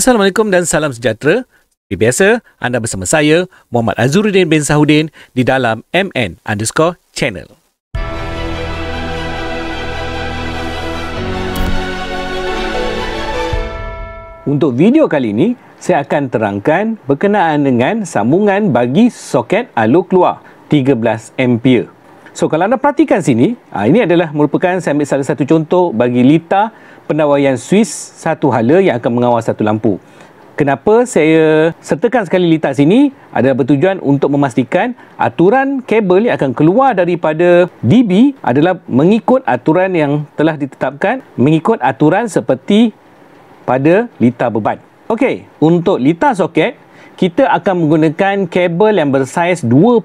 Assalamualaikum dan salam sejahtera. Seperti biasa, anda bersama saya, Muhammad Azuruddin bin Sahudin di dalam MN underscore channel. Untuk video kali ini, saya akan terangkan berkenaan dengan sambungan bagi soket alu keluar 13 ampere. So kalau anda perhatikan sini, ha, ini adalah merupakan saya ambil salah satu contoh bagi Lita pendawaian Swiss satu hala yang akan mengawal satu lampu. Kenapa saya sertakan sekali Lita sini adalah bertujuan untuk memastikan aturan kabel yang akan keluar daripada DB adalah mengikut aturan yang telah ditetapkan, mengikut aturan seperti pada Lita beban. Okey, untuk Lita soket, kita akan menggunakan kabel yang bersaiz 2.5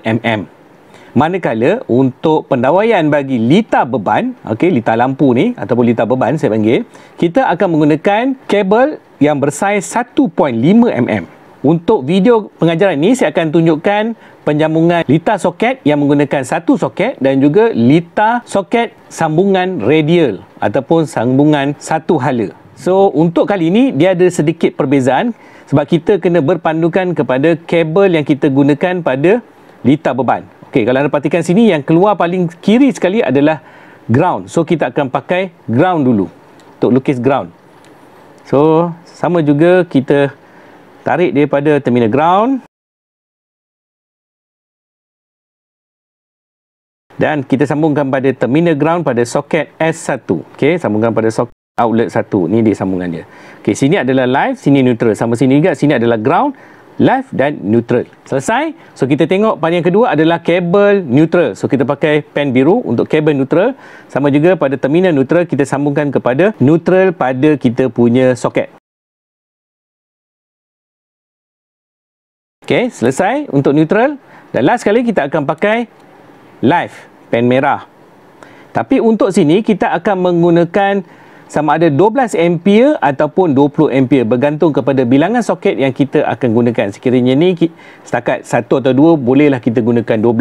mm. Manakala untuk pendawaian bagi lita beban, okey lita lampu ni ataupun lita beban saya panggil, kita akan menggunakan kabel yang bersaiz 1.5 mm. Untuk video pengajaran ini saya akan tunjukkan penyambungan lita soket yang menggunakan satu soket dan juga lita soket sambungan radial ataupun sambungan satu hala. So untuk kali ini dia ada sedikit perbezaan sebab kita kena berpandukan kepada kabel yang kita gunakan pada lita beban. Okey, kalau anda perhatikan sini yang keluar paling kiri sekali adalah ground. So kita akan pakai ground dulu untuk lukis ground. So sama juga kita tarik daripada terminal ground dan kita sambungkan pada terminal ground pada soket S1. Okey, sambungkan pada soket outlet 1. Ni dia sambungannya. dia. sini adalah live, sini neutral. Sama sini juga sini adalah ground live dan neutral. Selesai. So kita tengok pada yang kedua adalah kabel neutral. So kita pakai pen biru untuk kabel neutral. Sama juga pada terminal neutral kita sambungkan kepada neutral pada kita punya soket. Okay, selesai untuk neutral. Dan last sekali kita akan pakai live pen merah. Tapi untuk sini kita akan menggunakan sama ada 12 ampere ataupun 20 ampere bergantung kepada bilangan soket yang kita akan gunakan. Sekiranya ni setakat satu atau dua bolehlah kita gunakan 12.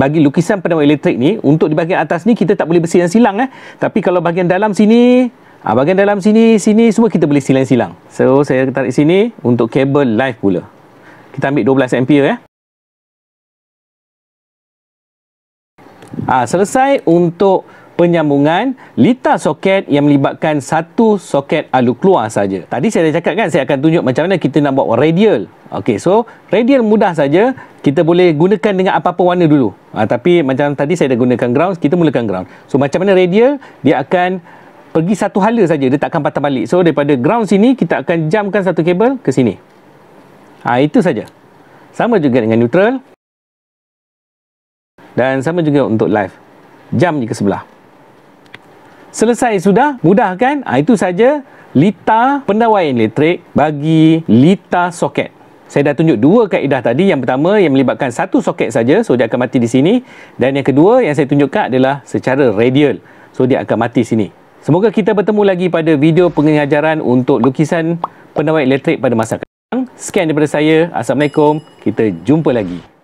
Bagi lukisan penawar elektrik ni untuk di bahagian atas ni kita tak boleh bersih dan silang eh. Tapi kalau bahagian dalam sini Ha, ah, bagian dalam sini, sini semua kita boleh silang-silang. So, saya tarik sini untuk kabel live pula. Kita ambil 12 ampere ya. Eh. Ha, selesai untuk penyambungan litar soket yang melibatkan satu soket alu keluar saja. Tadi saya dah cakap kan saya akan tunjuk macam mana kita nak buat radial. Okey, so radial mudah saja kita boleh gunakan dengan apa-apa warna dulu. Ha, tapi macam tadi saya dah gunakan ground, kita mulakan ground. So macam mana radial dia akan pergi satu hala saja, dia takkan patah balik. So daripada ground sini kita akan jamkan satu kabel ke sini. Ha, itu saja. Sama juga dengan neutral. Dan sama juga untuk live. Jam je ke sebelah selesai sudah mudah kan ha, itu saja lita pendawaian elektrik bagi lita soket saya dah tunjuk dua kaedah tadi yang pertama yang melibatkan satu soket saja so dia akan mati di sini dan yang kedua yang saya tunjukkan adalah secara radial so dia akan mati sini semoga kita bertemu lagi pada video pengajaran untuk lukisan pendawaian elektrik pada masa akan datang. Sekian daripada saya. Assalamualaikum. Kita jumpa lagi.